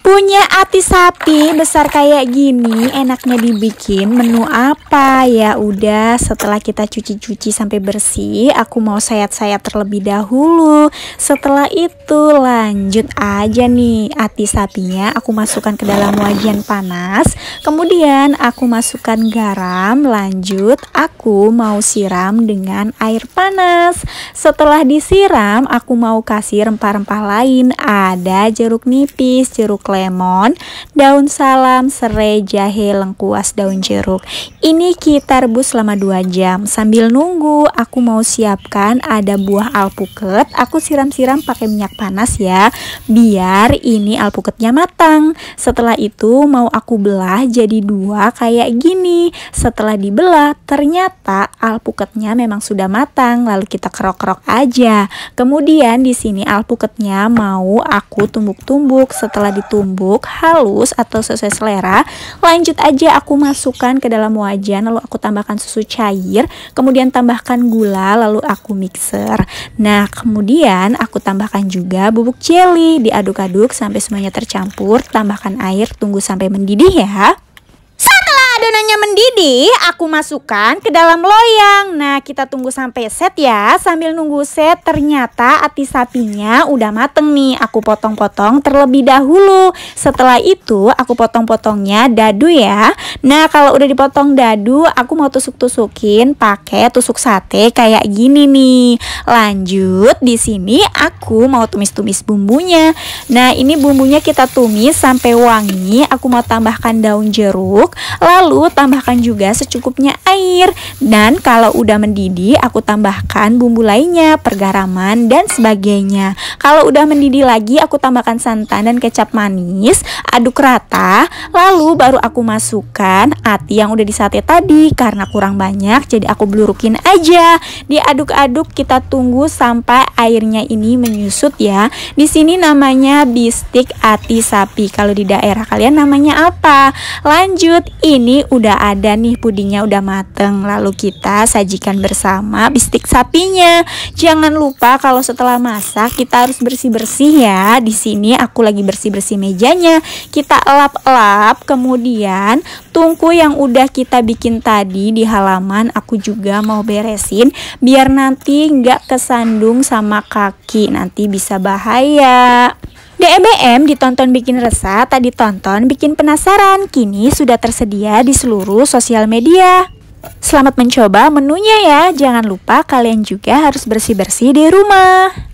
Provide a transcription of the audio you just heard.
Punya ati sapi besar kayak gini enaknya dibikin menu apa ya udah setelah kita cuci-cuci sampai bersih aku mau sayat-sayat terlebih dahulu setelah itu lanjut aja nih ati sapinya aku masukkan ke dalam wajan panas kemudian aku masukkan garam lanjut aku mau siram dengan air panas setelah disiram aku mau kasih rempah-rempah lain ada jeruk nipis jeruk lemon, daun salam, serai, jahe, lengkuas, daun jeruk. Ini kita rebus selama 2 jam. Sambil nunggu, aku mau siapkan ada buah alpukat. Aku siram-siram pakai minyak panas ya, biar ini alpukatnya matang. Setelah itu mau aku belah jadi dua kayak gini. Setelah dibelah, ternyata alpukatnya memang sudah matang. Lalu kita kerok-kerok aja. Kemudian di sini alpukatnya mau aku tumbuk-tumbuk. Setelah ditumbuk tumbuk halus atau sesuai selera lanjut aja aku masukkan ke dalam wajan lalu aku tambahkan susu cair kemudian tambahkan gula lalu aku mixer nah kemudian aku tambahkan juga bubuk jelly diaduk-aduk sampai semuanya tercampur tambahkan air tunggu sampai mendidih ya Adonannya mendidih, aku masukkan ke dalam loyang. Nah, kita tunggu sampai set ya. Sambil nunggu set, ternyata ati sapinya udah mateng nih. Aku potong-potong terlebih dahulu. Setelah itu, aku potong-potongnya dadu ya. Nah, kalau udah dipotong dadu, aku mau tusuk-tusukin pakai tusuk sate kayak gini nih. Lanjut, di sini aku mau tumis-tumis bumbunya. Nah, ini bumbunya kita tumis sampai wangi. Aku mau tambahkan daun jeruk, lalu Lalu tambahkan juga secukupnya air dan kalau udah mendidih aku tambahkan bumbu lainnya, pergaraman dan sebagainya. Kalau udah mendidih lagi aku tambahkan santan dan kecap manis, aduk rata, lalu baru aku masukkan ati yang udah disate tadi karena kurang banyak jadi aku blurukin aja. Diaduk-aduk kita tunggu sampai airnya ini menyusut ya. Di sini namanya bistik ati sapi. Kalau di daerah kalian namanya apa? Lanjut ini udah ada nih pudingnya udah mateng Lalu kita sajikan bersama bistik sapinya Jangan lupa kalau setelah masak kita harus bersih-bersih ya Di sini aku lagi bersih-bersih mejanya Kita elap-elap kemudian tungku yang udah kita bikin tadi di halaman Aku juga mau beresin biar nanti nggak kesandung sama kaki Nanti bisa bahaya DMBM ditonton bikin resah, tak ditonton bikin penasaran. Kini sudah tersedia di seluruh sosial media. Selamat mencoba menunya ya. Jangan lupa kalian juga harus bersih-bersih di rumah.